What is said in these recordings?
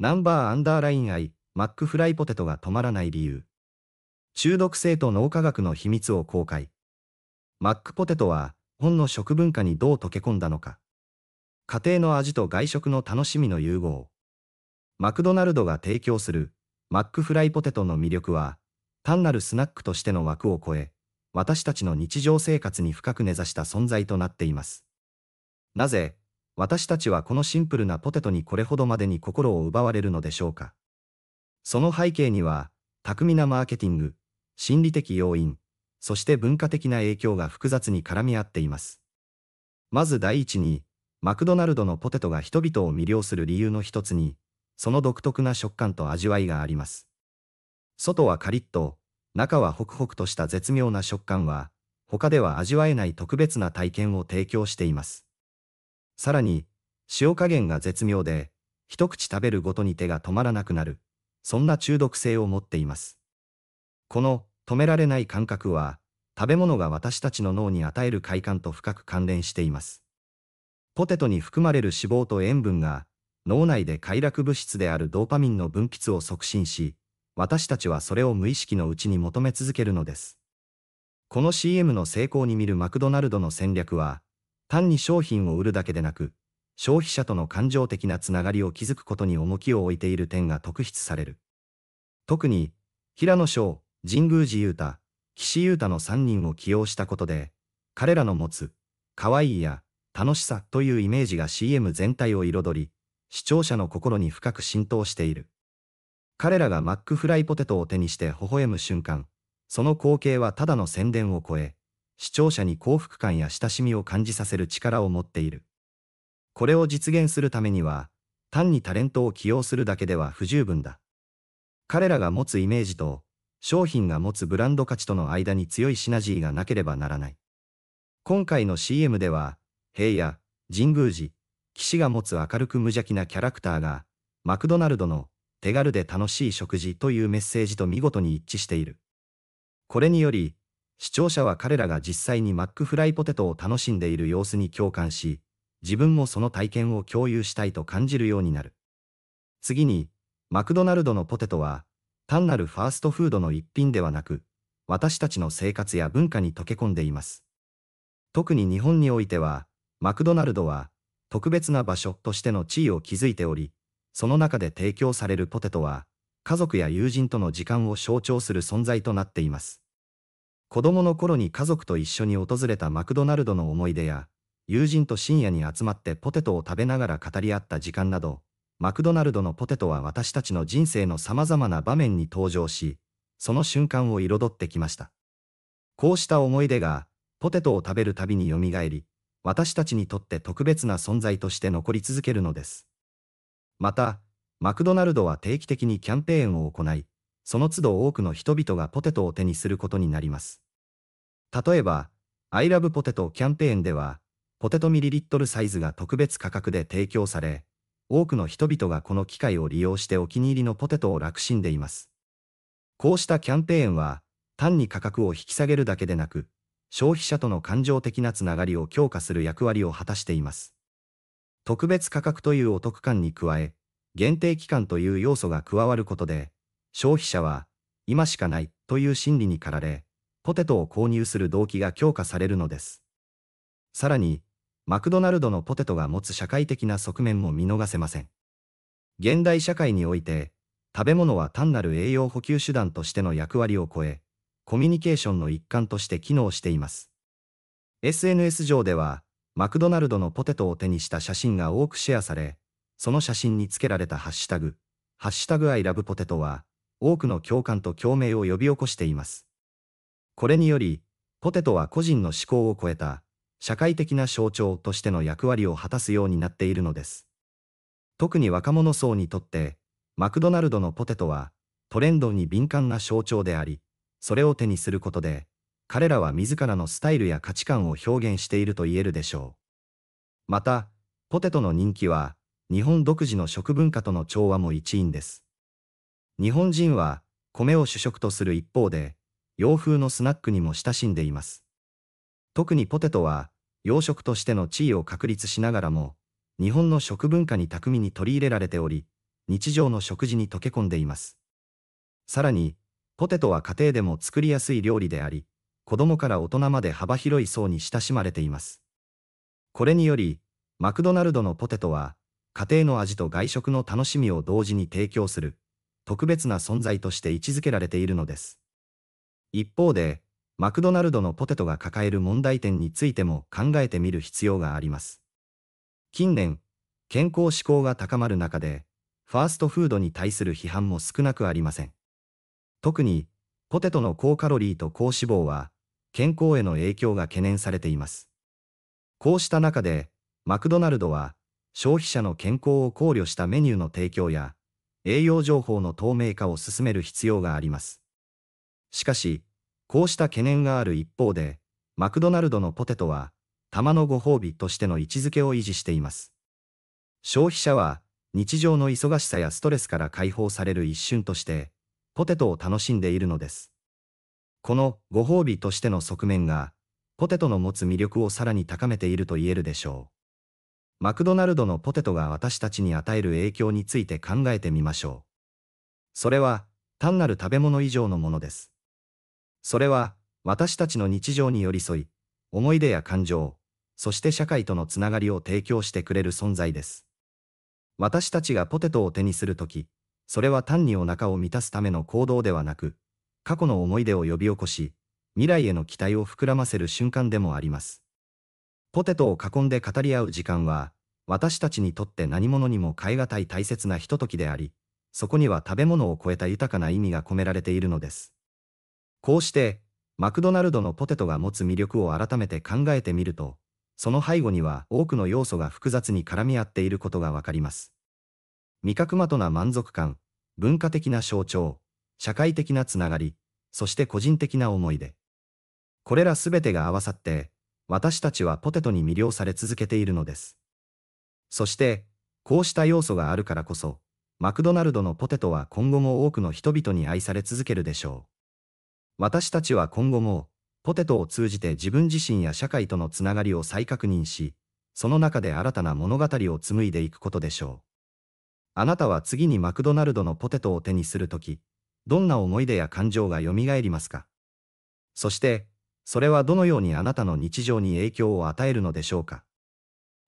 ナンバーアンダーライン愛、マックフライポテトが止まらない理由。中毒性と脳科学の秘密を公開。マックポテトは、本の食文化にどう溶け込んだのか。家庭の味と外食の楽しみの融合。マクドナルドが提供する、マックフライポテトの魅力は、単なるスナックとしての枠を超え、私たちの日常生活に深く根ざした存在となっています。なぜ、私たちはこのシンプルなポテトにこれほどまでに心を奪われるのでしょうか。その背景には、巧みなマーケティング、心理的要因、そして文化的な影響が複雑に絡み合っています。まず第一に、マクドナルドのポテトが人々を魅了する理由の一つに、その独特な食感と味わいがあります。外はカリッと、中はホクホクとした絶妙な食感は、他では味わえない特別な体験を提供しています。さらに、塩加減が絶妙で、一口食べるごとに手が止まらなくなる、そんな中毒性を持っています。この、止められない感覚は、食べ物が私たちの脳に与える快感と深く関連しています。ポテトに含まれる脂肪と塩分が、脳内で快楽物質であるドーパミンの分泌を促進し、私たちはそれを無意識のうちに求め続けるのです。この CM の成功に見るマクドナルドの戦略は、単に商品を売るだけでなく、消費者との感情的なつながりを築くことに重きを置いている点が特筆される。特に、平野翔、神宮寺雄太、岸雄太の3人を起用したことで、彼らの持つ、可愛いや、楽しさというイメージが CM 全体を彩り、視聴者の心に深く浸透している。彼らがマックフライポテトを手にして微笑む瞬間、その光景はただの宣伝を超え、視聴者に幸福感や親しみを感じさせる力を持っている。これを実現するためには、単にタレントを起用するだけでは不十分だ。彼らが持つイメージと、商品が持つブランド価値との間に強いシナジーがなければならない。今回の CM では、平野、神宮寺、騎士が持つ明るく無邪気なキャラクターが、マクドナルドの手軽で楽しい食事というメッセージと見事に一致している。これにより、視聴者は彼らが実際にマックフライポテトを楽しんでいる様子に共感し、自分もその体験を共有したいと感じるようになる。次に、マクドナルドのポテトは、単なるファーストフードの一品ではなく、私たちの生活や文化に溶け込んでいます。特に日本においては、マクドナルドは、特別な場所としての地位を築いており、その中で提供されるポテトは、家族や友人との時間を象徴する存在となっています。子供の頃に家族と一緒に訪れたマクドナルドの思い出や、友人と深夜に集まってポテトを食べながら語り合った時間など、マクドナルドのポテトは私たちの人生の様々な場面に登場し、その瞬間を彩ってきました。こうした思い出が、ポテトを食べるたびによみがえり、私たちにとって特別な存在として残り続けるのです。また、マクドナルドは定期的にキャンペーンを行い、その都度多くの人々がポテトを手にすることになります。例えば、I love テトキャンペーンでは、ポテトミリリットルサイズが特別価格で提供され、多くの人々がこの機会を利用してお気に入りのポテトを楽しんでいます。こうしたキャンペーンは、単に価格を引き下げるだけでなく、消費者との感情的なつながりを強化する役割を果たしています。特別価格というお得感に加え、限定期間という要素が加わることで、消費者は、今しかないという心理に駆られ、ポテトを購入する動機が強化されるのです。さらに、マクドナルドのポテトが持つ社会的な側面も見逃せません。現代社会において、食べ物は単なる栄養補給手段としての役割を超え、コミュニケーションの一環として機能しています。SNS 上では、マクドナルドのポテトを手にした写真が多くシェアされ、その写真につけられたハッシュタグ、ハッシュタグアイラブポテトは、多くの共感と共鳴を呼び起こしています。これにより、ポテトは個人の思考を超えた、社会的な象徴としての役割を果たすようになっているのです。特に若者層にとって、マクドナルドのポテトは、トレンドに敏感な象徴であり、それを手にすることで、彼らは自らのスタイルや価値観を表現していると言えるでしょう。また、ポテトの人気は、日本独自の食文化との調和も一因です。日本人は米を主食とする一方で、洋風のスナックにも親しんでいます。特にポテトは、洋食としての地位を確立しながらも、日本の食文化に巧みに取り入れられており、日常の食事に溶け込んでいます。さらに、ポテトは家庭でも作りやすい料理であり、子供から大人まで幅広い層に親しまれています。これにより、マクドナルドのポテトは、家庭の味と外食の楽しみを同時に提供する、特別な存在として位置づけられているのです。一方で、マクドナルドのポテトが抱える問題点についても考えてみる必要があります。近年、健康志向が高まる中で、ファーストフードに対する批判も少なくありません。特に、ポテトの高カロリーと高脂肪は、健康への影響が懸念されています。こうした中で、マクドナルドは、消費者の健康を考慮したメニューの提供や、栄養情報の透明化を進める必要があります。しかし、こうした懸念がある一方で、マクドナルドのポテトは、玉のご褒美としての位置づけを維持しています。消費者は、日常の忙しさやストレスから解放される一瞬として、ポテトを楽しんでいるのです。このご褒美としての側面が、ポテトの持つ魅力をさらに高めていると言えるでしょう。マクドナルドのポテトが私たちに与える影響について考えてみましょう。それは、単なる食べ物以上のものです。それは、私たちの日常に寄り添い、思い出や感情、そして社会とのつながりを提供してくれる存在です。私たちがポテトを手にするとき、それは単にお腹を満たすための行動ではなく、過去の思い出を呼び起こし、未来への期待を膨らませる瞬間でもあります。ポテトを囲んで語り合う時間は、私たちにとって何者にも代え難い大切なひとときであり、そこには食べ物を超えた豊かな意味が込められているのです。こうして、マクドナルドのポテトが持つ魅力を改めて考えてみると、その背後には多くの要素が複雑に絡み合っていることがわかります。味覚まとな満足感、文化的な象徴、社会的なつながり、そして個人的な思い出。これらすべてが合わさって、私たちはポテトに魅了され続けているのです。そして、こうした要素があるからこそ、マクドナルドのポテトは今後も多くの人々に愛され続けるでしょう。私たちは今後も、ポテトを通じて自分自身や社会とのつながりを再確認し、その中で新たな物語を紡いでいくことでしょう。あなたは次にマクドナルドのポテトを手にするとき、どんな思い出や感情が蘇りますかそして、それはどのようにあなたの日常に影響を与えるのでしょうか。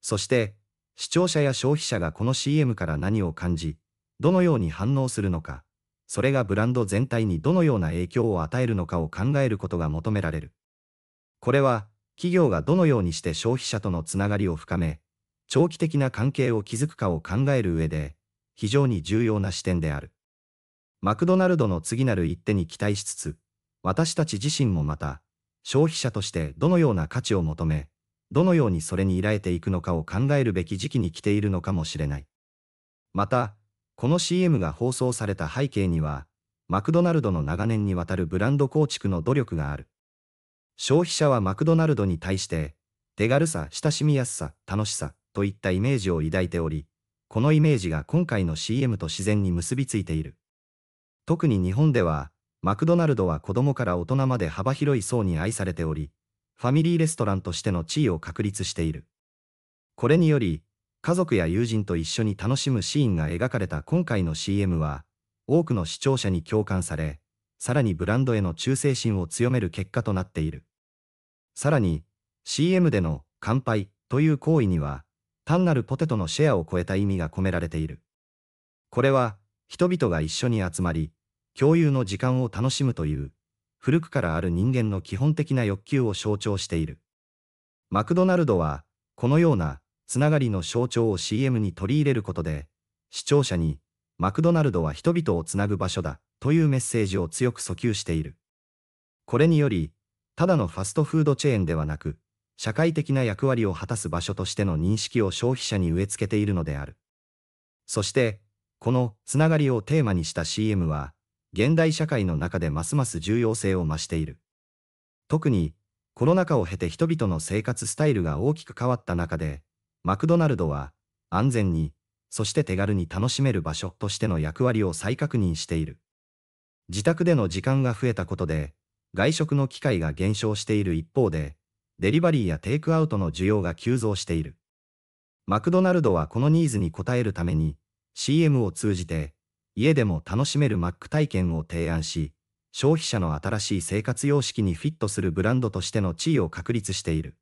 そして、視聴者や消費者がこの CM から何を感じ、どのように反応するのか、それがブランド全体にどのような影響を与えるのかを考えることが求められる。これは、企業がどのようにして消費者とのつながりを深め、長期的な関係を築くかを考える上で、非常に重要な視点である。マクドナルドの次なる一手に期待しつつ、私たち自身もまた、消費者としてどのような価値を求め、どのようにそれに依頼ていくのかを考えるべき時期に来ているのかもしれない。また、この CM が放送された背景には、マクドナルドの長年にわたるブランド構築の努力がある。消費者はマクドナルドに対して、手軽さ、親しみやすさ、楽しさといったイメージを抱いており、このイメージが今回の CM と自然に結びついている。特に日本では、マクドナルドは子供から大人まで幅広い層に愛されており、ファミリーレストランとしての地位を確立している。これにより、家族や友人と一緒に楽しむシーンが描かれた今回の CM は、多くの視聴者に共感され、さらにブランドへの忠誠心を強める結果となっている。さらに、CM での乾杯という行為には、単なるポテトのシェアを超えた意味が込められている。これは、人々が一緒に集まり、共有の時間を楽しむという、古くからある人間の基本的な欲求を象徴している。マクドナルドは、このようなつながりの象徴を CM に取り入れることで、視聴者に、マクドナルドは人々をつなぐ場所だというメッセージを強く訴求している。これにより、ただのファストフードチェーンではなく、社会的な役割を果たす場所としての認識を消費者に植え付けているのである。そして、このつながりをテーマにした CM は、現代社会の中でますます重要性を増している。特に、コロナ禍を経て人々の生活スタイルが大きく変わった中で、マクドナルドは、安全に、そして手軽に楽しめる場所としての役割を再確認している。自宅での時間が増えたことで、外食の機会が減少している一方で、デリバリーやテイクアウトの需要が急増している。マクドナルドはこのニーズに応えるために、CM を通じて、家でも楽しめるマック体験を提案し、消費者の新しい生活様式にフィットするブランドとしての地位を確立している。